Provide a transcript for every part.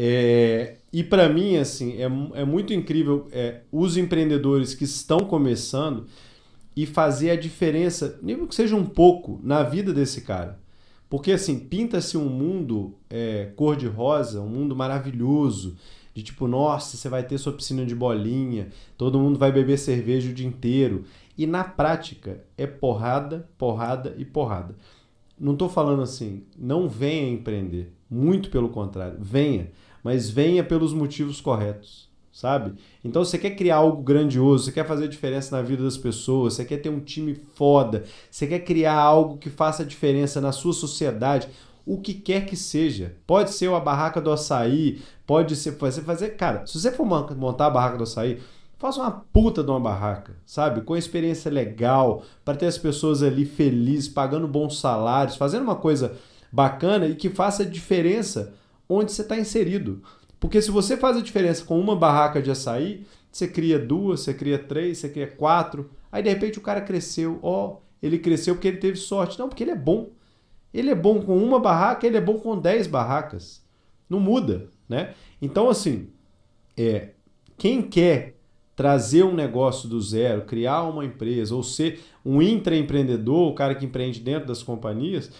É, e para mim, assim, é, é muito incrível é, os empreendedores que estão começando e fazer a diferença, mesmo que seja um pouco, na vida desse cara. Porque, assim, pinta-se um mundo é, cor-de-rosa, um mundo maravilhoso, de tipo, nossa, você vai ter sua piscina de bolinha, todo mundo vai beber cerveja o dia inteiro. E na prática, é porrada, porrada e porrada. Não estou falando assim, não venha empreender. Muito pelo contrário, venha mas venha pelos motivos corretos, sabe? Então você quer criar algo grandioso, você quer fazer diferença na vida das pessoas, você quer ter um time foda, você quer criar algo que faça diferença na sua sociedade, o que quer que seja. Pode ser a barraca do açaí, pode ser você fazer, cara, se você for montar a barraca do açaí, Faça uma puta de uma barraca, sabe? Com experiência legal, para ter as pessoas ali felizes, pagando bons salários, fazendo uma coisa bacana e que faça diferença onde você está inserido. Porque se você faz a diferença com uma barraca de açaí, você cria duas, você cria três, você cria quatro. Aí de repente o cara cresceu. Ó, oh, ele cresceu porque ele teve sorte. Não, porque ele é bom. Ele é bom com uma barraca, ele é bom com dez barracas. Não muda, né? Então, assim, é, quem quer trazer um negócio do zero, criar uma empresa ou ser um intraempreendedor, o cara que empreende dentro das companhias,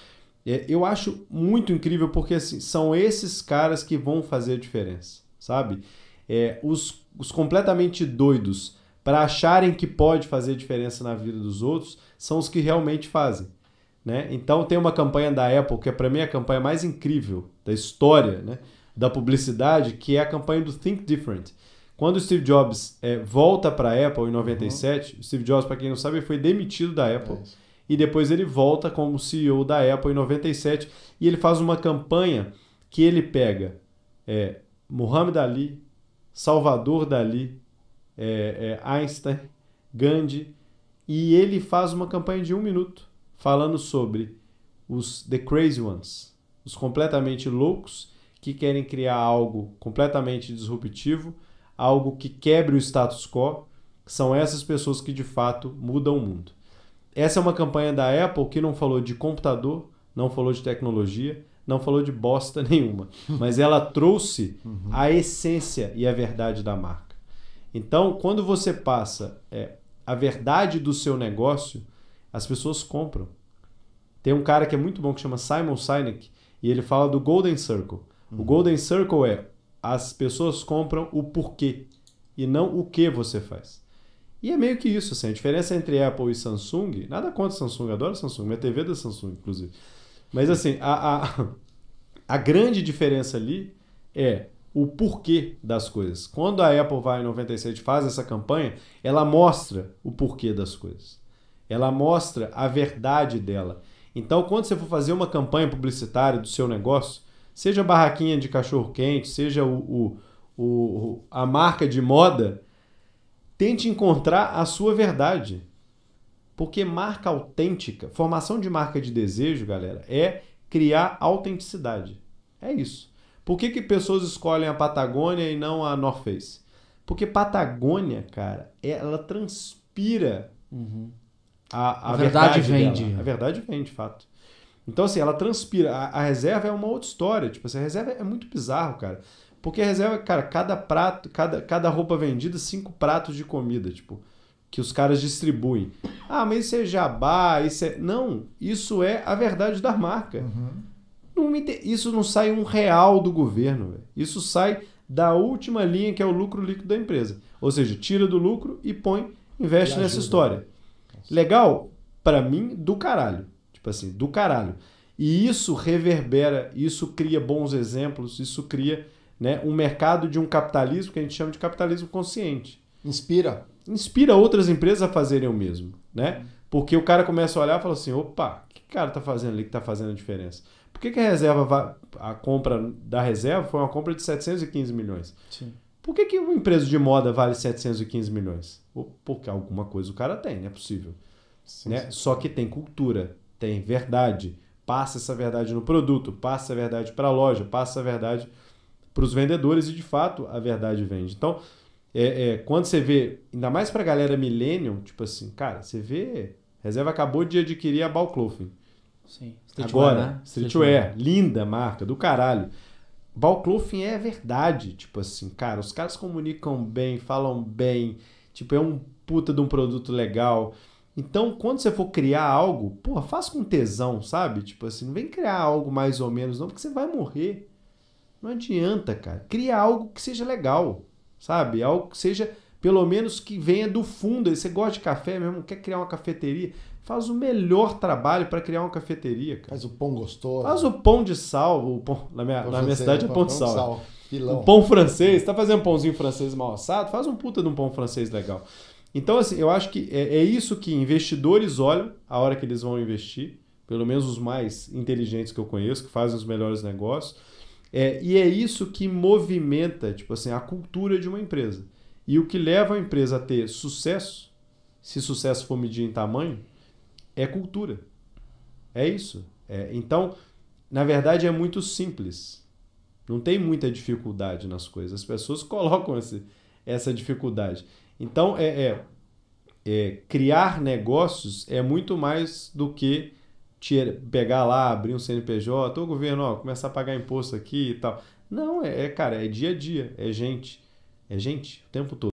é, eu acho muito incrível porque assim, são esses caras que vão fazer a diferença, sabe? É, os, os completamente doidos para acharem que pode fazer diferença na vida dos outros são os que realmente fazem. Né? Então tem uma campanha da Apple, que é para mim a campanha mais incrível da história né? da publicidade, que é a campanha do Think Different. Quando o Steve Jobs é, volta para a Apple em 97, uhum. Steve Jobs, para quem não sabe, foi demitido da Apple. É e depois ele volta como CEO da Apple em 97 e ele faz uma campanha que ele pega é, Muhammad Ali, Salvador Dali, é, é, Einstein, Gandhi e ele faz uma campanha de um minuto falando sobre os The Crazy Ones, os completamente loucos que querem criar algo completamente disruptivo, algo que quebre o status quo, são essas pessoas que de fato mudam o mundo. Essa é uma campanha da Apple que não falou de computador, não falou de tecnologia, não falou de bosta nenhuma. Mas ela trouxe uhum. a essência e a verdade da marca. Então, quando você passa é, a verdade do seu negócio, as pessoas compram. Tem um cara que é muito bom que chama Simon Sinek e ele fala do Golden Circle. Uhum. O Golden Circle é as pessoas compram o porquê e não o que você faz. E é meio que isso, assim, a diferença entre Apple e Samsung, nada contra Samsung, adoro Samsung, minha TV é da Samsung, inclusive. Mas assim, a, a, a grande diferença ali é o porquê das coisas. Quando a Apple vai em 97 faz essa campanha, ela mostra o porquê das coisas. Ela mostra a verdade dela. Então, quando você for fazer uma campanha publicitária do seu negócio, seja barraquinha de cachorro quente, seja o, o, o a marca de moda, Tente encontrar a sua verdade. Porque marca autêntica, formação de marca de desejo, galera, é criar autenticidade. É isso. Por que, que pessoas escolhem a Patagônia e não a North Face? Porque Patagônia, cara, ela transpira uhum. a, a, a, verdade, verdade vende. Dela. A verdade vende, de fato. Então, assim, ela transpira. A, a reserva é uma outra história. Tipo, assim, a reserva é muito bizarro, cara. Porque a reserva, cara, cada prato, cada, cada roupa vendida, cinco pratos de comida, tipo, que os caras distribuem. Ah, mas isso é jabá, isso é. Não, isso é a verdade da marca. Uhum. Não isso não sai um real do governo, véio. Isso sai da última linha que é o lucro líquido da empresa. Ou seja, tira do lucro e põe, investe e nessa história. Nossa. Legal? Para mim, do caralho. Tipo assim, do caralho. E isso reverbera, isso cria bons exemplos, isso cria né, um mercado de um capitalismo que a gente chama de capitalismo consciente. Inspira. Inspira outras empresas a fazerem o mesmo, né? Porque o cara começa a olhar e fala assim, opa, o que o cara tá fazendo ali que tá fazendo a diferença? Por que, que a reserva, a compra da reserva foi uma compra de 715 milhões? Sim. Por que, que uma empresa de moda vale 715 milhões? Porque alguma coisa o cara tem, é possível. Sim, né? Sim. Só que tem cultura, tem verdade, passa essa verdade no produto, passa a verdade para a loja, passa a verdade para os vendedores e de fato a verdade vende. Então, é, é, quando você vê, ainda mais para a galera millennium, tipo assim, cara, você vê, Reserva acabou de adquirir a Balclothing. Sim. Streetwear, Agora, né? streetwear, streetwear, linda marca, do caralho. Balclothing é verdade, tipo assim, cara, os caras comunicam bem, falam bem, tipo, é um puta de um produto legal. Então, quando você for criar algo, porra, faz com tesão, sabe? Tipo assim, não vem criar algo mais ou menos, não, porque você vai morrer. Não adianta, cara. Cria algo que seja legal, sabe? Algo que seja, pelo menos, que venha do fundo. Você gosta de café mesmo, quer criar uma cafeteria? Faz o melhor trabalho para criar uma cafeteria, cara. Faz o pão gostoso. Faz o pão de sal. O pão, na minha, pão na minha francês, cidade é pão, pão de sal. sal. Né? Pilão. pão francês. Tá fazendo um pãozinho francês mal assado? Faz um puta de um pão francês legal. Então, assim, eu acho que é, é isso que investidores olham a hora que eles vão investir. Pelo menos os mais inteligentes que eu conheço, que fazem os melhores negócios é, e é isso que movimenta, tipo assim, a cultura de uma empresa. E o que leva a empresa a ter sucesso, se sucesso for medir em tamanho, é cultura. É isso. É, então, na verdade, é muito simples. Não tem muita dificuldade nas coisas. As pessoas colocam esse, essa dificuldade. Então, é, é, é criar negócios é muito mais do que pegar lá, abrir um CNPJ, o governo, ó, começar a pagar imposto aqui e tal. Não, é, é, cara, é dia a dia, é gente. É gente o tempo todo.